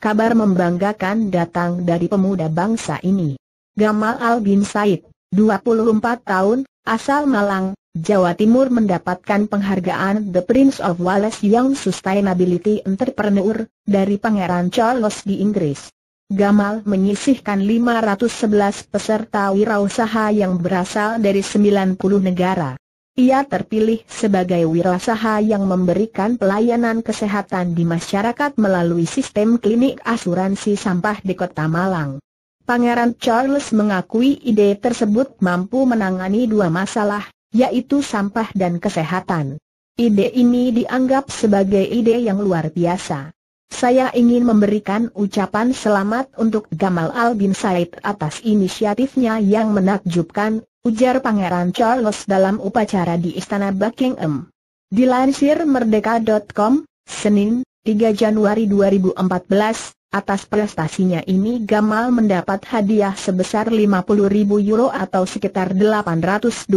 kabar membanggakan datang dari pemuda bangsa ini. Gamal Al bin Said, 24 tahun, asal Malang, Jawa Timur mendapatkan penghargaan The Prince of Wales Young Sustainability Entrepreneur dari Pangeran Charles di Inggris. Gamal menyisihkan 511 peserta wirausaha yang berasal dari 90 negara. Ia terpilih sebagai wirausaha yang memberikan pelayanan kesehatan di masyarakat melalui sistem klinik asuransi sampah di Kota Malang. Pangeran Charles mengakui ide tersebut mampu menangani dua masalah, yaitu sampah dan kesehatan. Ide ini dianggap sebagai ide yang luar biasa. Saya ingin memberikan ucapan selamat untuk Gamal Al bin Said atas inisiatifnya yang menakjubkan, ujar Pangeran Charles dalam upacara di Istana Buckingham. Dilansir merdeka.com, Senin, 3 Januari 2014, atas prestasinya ini Gamal mendapat hadiah sebesar 50.000 euro atau sekitar 823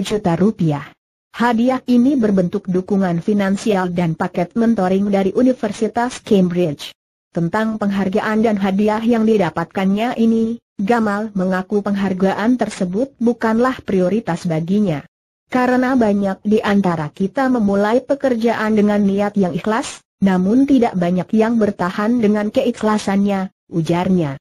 juta rupiah. Hadiah ini berbentuk dukungan finansial dan paket mentoring dari Universitas Cambridge. Tentang penghargaan dan hadiah yang didapatkannya ini, Gamal mengaku penghargaan tersebut bukanlah prioritas baginya. Karena banyak di antara kita memulai pekerjaan dengan niat yang ikhlas, namun tidak banyak yang bertahan dengan keikhlasannya, ujarnya.